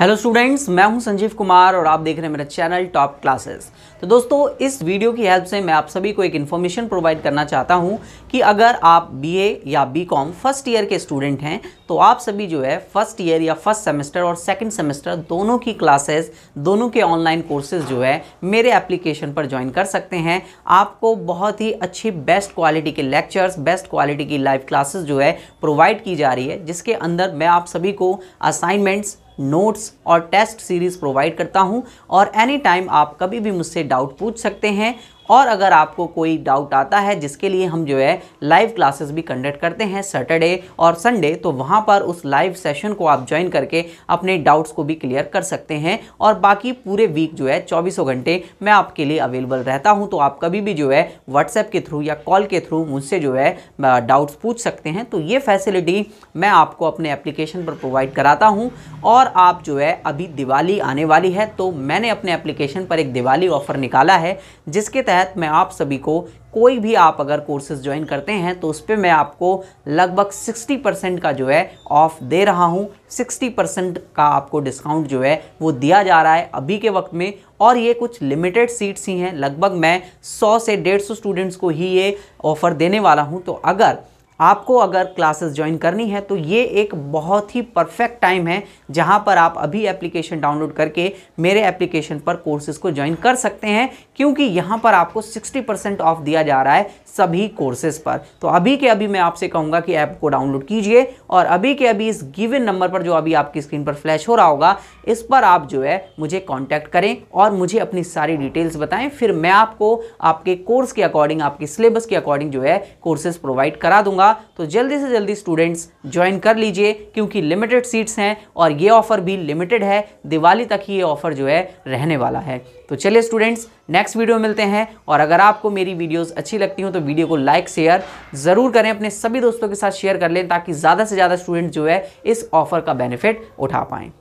hello students मैं हूं संजीव कुमार और आप देख रहे हैं मेरा चैनल टॉप क्लासेस तो दोस्तों इस वीडियो की हेल्प से मैं आप सभी को एक इन्फॉर्मेशन प्रोवाइड करना चाहता हूं कि अगर आप बीए या बीकॉम फर्स्ट ईयर के स्टूडेंट हैं तो आप सभी जो है फर्स्ट ईयर या फर्स्ट सेमेस्टर और सेकंड सेमेस्टर दोनों की क्लासेस दोनों के ऑनलाइन कोर्सेज जो है मेरे एप्लीकेशन पर ज्वाइन कर सकते हैं आपको बहुत ही अच्छी बेस्ट क्वालिटी के लेक्चर्स बेस्ट क्वालिटी की लाइव क्लासेज जो है प्रोवाइड की जा रही है जिसके अंदर मैं आप सभी को असाइनमेंट्स नोट्स और टेस्ट सीरीज़ प्रोवाइड करता हूँ और एनी टाइम आप कभी भी मुझसे डाउट पूछ सकते हैं और अगर आपको कोई डाउट आता है जिसके लिए हम जो है लाइव क्लासेस भी कंडक्ट करते हैं सैटरडे और संडे तो वहाँ पर उस लाइव सेशन को आप ज्वाइन करके अपने डाउट्स को भी क्लियर कर सकते हैं और बाकी पूरे वीक जो है चौबीसों घंटे मैं आपके लिए अवेलेबल रहता हूँ तो आप कभी भी जो है व्हाट्सएप के थ्रू या कॉल के थ्रू मुझसे जो है डाउट्स पूछ सकते हैं तो ये फैसिलिटी मैं आपको अपने एप्लीकेशन पर प्रोवाइड कराता हूँ और आप जो है अभी दिवाली आने वाली है तो मैंने अपने एप्लीकेशन पर एक दिवाली ऑफर निकाला है जिसके तहत तहत मैं आप सभी को कोई भी आप अगर कोर्सेज ज्वाइन करते हैं तो उस पर मैं आपको लगभग 60 परसेंट का जो है ऑफ दे रहा हूं 60 परसेंट का आपको डिस्काउंट जो है वो दिया जा रहा है अभी के वक्त में और ये कुछ लिमिटेड सीट्स ही हैं लगभग मैं 100 से 150 स्टूडेंट्स को ही ये ऑफ़र देने वाला हूं तो अगर आपको अगर क्लासेस ज्वाइन करनी है तो ये एक बहुत ही परफेक्ट टाइम है जहाँ पर आप अभी एप्लीकेशन डाउनलोड करके मेरे एप्लीकेशन पर कोर्सेज को ज्वाइन कर सकते हैं क्योंकि यहाँ पर आपको 60 परसेंट ऑफ दिया जा रहा है सभी कोर्सेज पर तो अभी के अभी मैं आपसे कहूँगा कि ऐप को डाउनलोड कीजिए और अभी के अभी इस गिवन नंबर पर जो अभी आपकी स्क्रीन पर फ्लैश हो रहा होगा इस पर आप जो है मुझे कॉन्टैक्ट करें और मुझे अपनी सारी डिटेल्स बताएं फिर मैं आपको आपके कोर्स के अकॉर्डिंग आपके सिलेबस के अकॉर्डिंग जो है कोर्सेज प्रोवाइड करा दूंगा तो जल्दी से जल्दी स्टूडेंट्स ज्वाइन कर लीजिए क्योंकि लिमिटेड सीट्स हैं और ये ऑफ़र भी लिमिटेड है दिवाली तक ही ये ऑफ़र जो है रहने वाला है तो चलिए स्टूडेंट्स नेक्स्ट वीडियो मिलते हैं और अगर आपको मेरी वीडियोज़ अच्छी लगती हूँ तो तो वीडियो को लाइक शेयर ज़रूर करें अपने सभी दोस्तों के साथ शेयर कर लें ताकि ज़्यादा से ज़्यादा स्टूडेंट जो है इस ऑफर का बेनिफिट उठा पाएँ